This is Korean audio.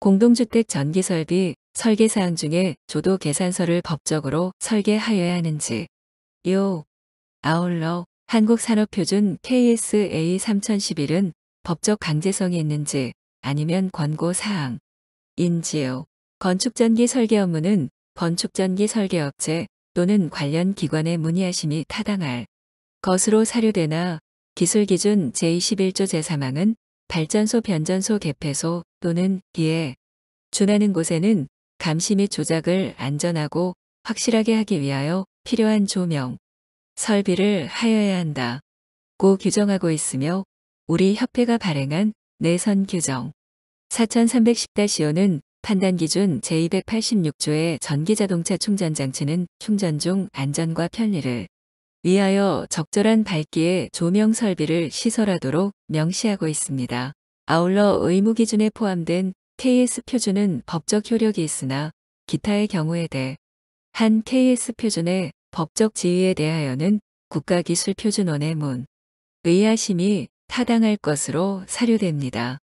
공동주택 전기설비 설계사항 중에 조도 계산서를 법적으로 설계하여야 하는지. 요. 아울러 한국산업표준 KSA 3011은 법적 강제성이 있는지 아니면 권고사항. 인지요. 건축전기 설계 업무는 건축전기 설계업체 또는 관련 기관에 문의하심이 타당할 것으로 사료되나 기술기준 제21조 제3항은 발전소 변전소 개폐소 또는 기에 준하는 곳에는 감시 및 조작을 안전하고 확실하게 하기 위하여 필요한 조명, 설비를 하여야 한다. 고 규정하고 있으며 우리 협회가 발행한 내선 규정 4310-5는 판단 기준 제286조의 전기자동차 충전 장치는 충전 중 안전과 편리를 위하여 적절한 밝기의 조명 설비를 시설하도록 명시하고 있습니다. 아울러 의무 기준에 포함된 KS 표준은 법적 효력이 있으나 기타의 경우에 대해 한 KS 표준의 법적 지위에 대하여는 국가기술표준원의 문, 의아심이 타당할 것으로 사료됩니다.